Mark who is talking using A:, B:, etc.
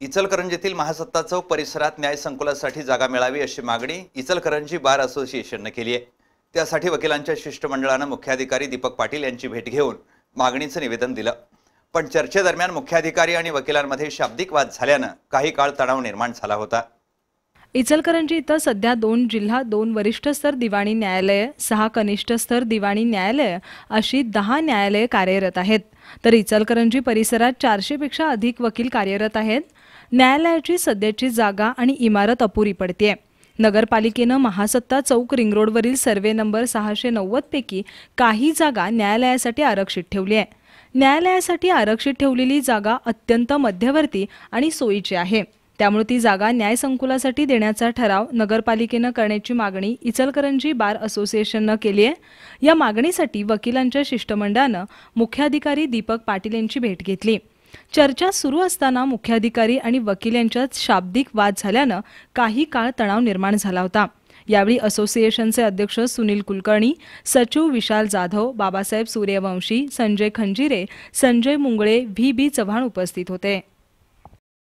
A: इचलकरंजीतील महासत्ता चौक परिसरात न्याय संकुलासाठी जागा मिळावी अशी मागणी इचलकरंजी बार असोसिएशननं केली आहे त्यासाठी वकिलांच्या शिष्टमंडळानं मुख्याधिकारी दीपक पाटील यांची भेट घेऊन मागणीचं निवेदन दिलं पण चर्चेदरम्यान मुख्याधिकारी आणि वकिलांमध्ये शाब्दिक वाद झाल्यानं काही काळ तणाव निर्माण झाला होता
B: इचलकरंजी इथं सध्या दोन जिल्हा दोन वरिष्ठ स्तर दिवाणी न्यायालय सहा कनिष्ठ स्तर दिवाणी न्यायालय अशी दहा न्यायालय कार्यरत आहेत तर इचलकरंजी परिसरात चारशेपेक्षा अधिक वकील कार्यरत आहेत न्यायालयाची सध्याची जागा आणि इमारत अपुरी पडते नगरपालिकेनं महासत्ता चौक रिंगरोडवरील सर्वे नंबर सहाशे नव्वदपैकी काही जागा न्यायालयासाठी आरक्षित ठेवली आहे न्यायालयासाठी आरक्षित ठेवलेली जागा अत्यंत मध्यवर्ती आणि सोयीची आहे त्यामुळे ती जागा न्याय संकुलासाठी देण्याचा ठराव नगरपालिकेनं करण्याची मागणी इचलकरंजी बार असोसिएशननं केली आहे या मागणीसाठी वकिलांच्या शिष्टमंडळानं मुख्याधिकारी दीपक पाटील यांची भेट घेतली चर्चा सुरू असताना मुख्याधिकारी आणि वकील यांच्यात शाब्दिक वाद झाल्यानं काही काळ तणाव निर्माण झाला होता यावेळी असोसिएशनचे अध्यक्ष सुनील कुलकर्णी सचिव विशाल जाधव बाबासाहेब सूर्यवंशी संजय खंजिरे संजय मुंगळे व्ही बी चव्हाण उपस्थित होते